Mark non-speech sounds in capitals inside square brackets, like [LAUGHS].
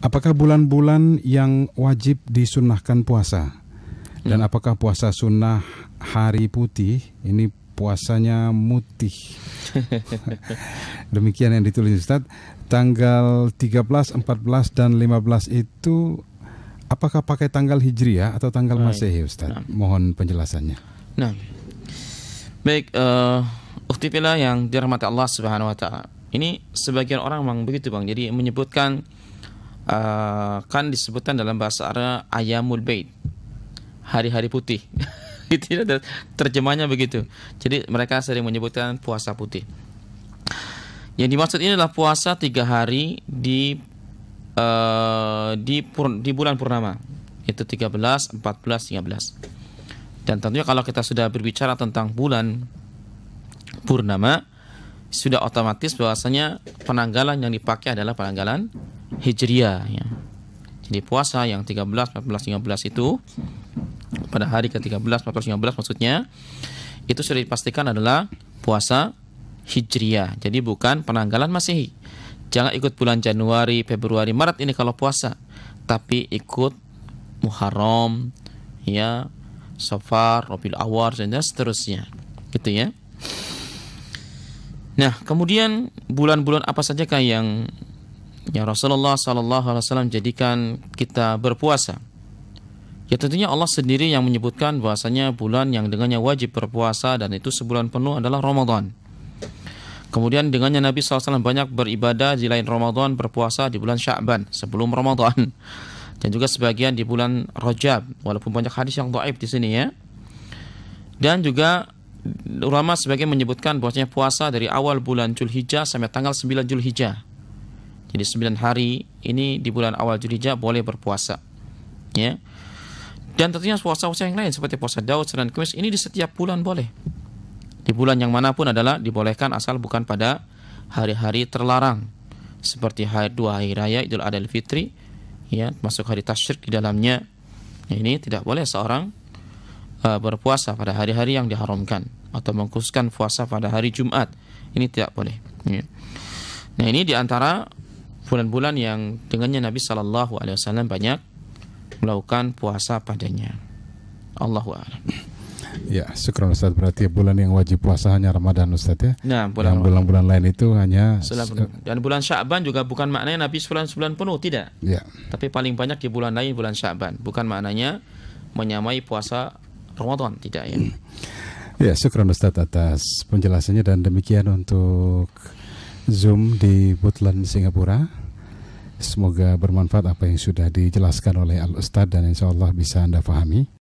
Apakah bulan-bulan yang wajib disunahkan puasa? Dan hmm. apakah puasa sunnah hari putih ini puasanya mutih. [LAUGHS] Demikian yang ditulis Ustaz. Tanggal 13, 14 dan 15 itu apakah pakai tanggal Hijriah atau tanggal Masehi Ustaz? Nah. Mohon penjelasannya. Nah. Baik, uh, eh, uktifillah yang dirahmati Allah Subhanahu wa taala. Ini sebagian orang memang begitu Bang. Jadi menyebutkan Eh, kan disebutkan dalam bahasa Arab ayamul bait hari-hari putih [LAUGHS] gitu ya terjemahnya begitu jadi mereka sering menyebutkan puasa putih yang dimaksud ini adalah puasa tiga hari di uh, di, pur, di bulan purnama itu 13, 14, 13 dan tentunya kalau kita sudah berbicara tentang bulan purnama sudah otomatis bahwasanya penanggalan yang dipakai adalah penanggalan Hijriah ya. Jadi puasa yang 13, 14, 15 itu pada hari ke-13, 14, 15 maksudnya itu sudah dipastikan adalah puasa Hijriah. Jadi bukan penanggalan Masehi. Jangan ikut bulan Januari, Februari, Maret ini kalau puasa, tapi ikut Muharram, ya, Safar, Rabiul Awal dan seterusnya. Gitu ya. Nah, kemudian bulan-bulan apa saja yang Ya Rasulullah Sallallahu Alaihi Wasallam jadikan kita berpuasa. Ya tentunya Allah sendiri yang menyebutkan bahwasanya bulan yang dengannya wajib berpuasa dan itu sebulan penuh adalah Ramadan. Kemudian dengannya Nabi SAW banyak beribadah di lain Ramadan berpuasa di bulan Sya'ban sebelum Ramadan [LAUGHS] dan juga sebagian di bulan Rajab walaupun banyak hadis yang doaib di sini ya. Dan juga ulama sebagian menyebutkan bahwasanya puasa dari awal bulan Julhijjah sampai tanggal 9 Julhijjah. Jadi 9 hari ini di bulan awal Zulhijjah boleh berpuasa. Ya. Dan tentunya puasa-puasa yang lain seperti puasa Daud, dan Kamis ini di setiap bulan boleh. Di bulan yang manapun adalah dibolehkan asal bukan pada hari-hari terlarang seperti hari dua hari raya Idul Adha Fitri ya masuk hari tasyrik di dalamnya ya, ini tidak boleh seorang uh, berpuasa pada hari-hari yang diharamkan atau mengkhususkan puasa pada hari Jumat ini tidak boleh ya. nah ini diantara bulan-bulan yang dengannya Nabi Shallallahu Alaihi Wasallam banyak melakukan puasa padanya. Allahu a'lam. Ya, syukur Ustaz. Berarti bulan yang wajib puasa hanya Ramadan Ustaz ya. Nah, bulan yang bulan-bulan lain itu hanya dan bulan Sya'ban juga bukan maknanya Nabi sebulan-sebulan penuh, tidak. Ya. Tapi paling banyak di bulan lain bulan Sya'ban, bukan maknanya menyamai puasa Ramadan, tidak ya. Ya, syukur Ustaz atas penjelasannya dan demikian untuk Zoom di Woodland, Singapura. Semoga bermanfaat apa yang sudah dijelaskan oleh Al Ustadz dan insya Allah bisa Anda pahami.